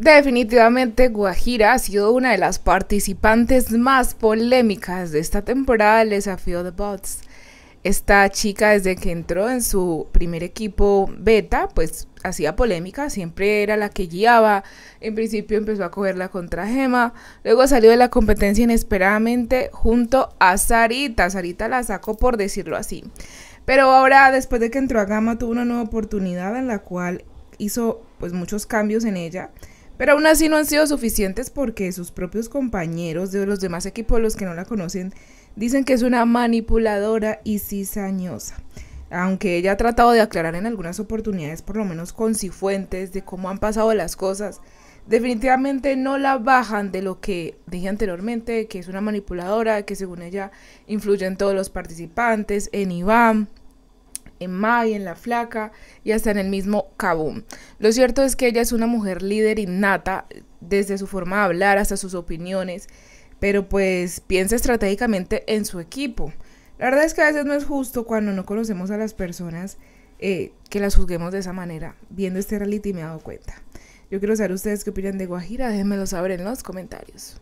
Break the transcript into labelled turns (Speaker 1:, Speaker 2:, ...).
Speaker 1: Definitivamente Guajira ha sido una de las participantes más polémicas de esta temporada del desafío de Bots. Esta chica desde que entró en su primer equipo beta, pues hacía polémica, siempre era la que guiaba. En principio empezó a cogerla contra Gema, luego salió de la competencia inesperadamente junto a Sarita. Sarita la sacó por decirlo así. Pero ahora, después de que entró a Gama, tuvo una nueva oportunidad en la cual hizo pues muchos cambios en ella pero aún así no han sido suficientes porque sus propios compañeros de los demás equipos, los que no la conocen, dicen que es una manipuladora y cizañosa. Aunque ella ha tratado de aclarar en algunas oportunidades, por lo menos con cifuentes, de cómo han pasado las cosas, definitivamente no la bajan de lo que dije anteriormente, que es una manipuladora, que según ella influye en todos los participantes, en Iván en Mai, en La Flaca y hasta en el mismo Kaboom. Lo cierto es que ella es una mujer líder innata desde su forma de hablar hasta sus opiniones, pero pues piensa estratégicamente en su equipo. La verdad es que a veces no es justo cuando no conocemos a las personas eh, que las juzguemos de esa manera. Viendo este reality me he dado cuenta. Yo quiero saber ustedes qué opinan de Guajira, déjenmelo saber en los comentarios.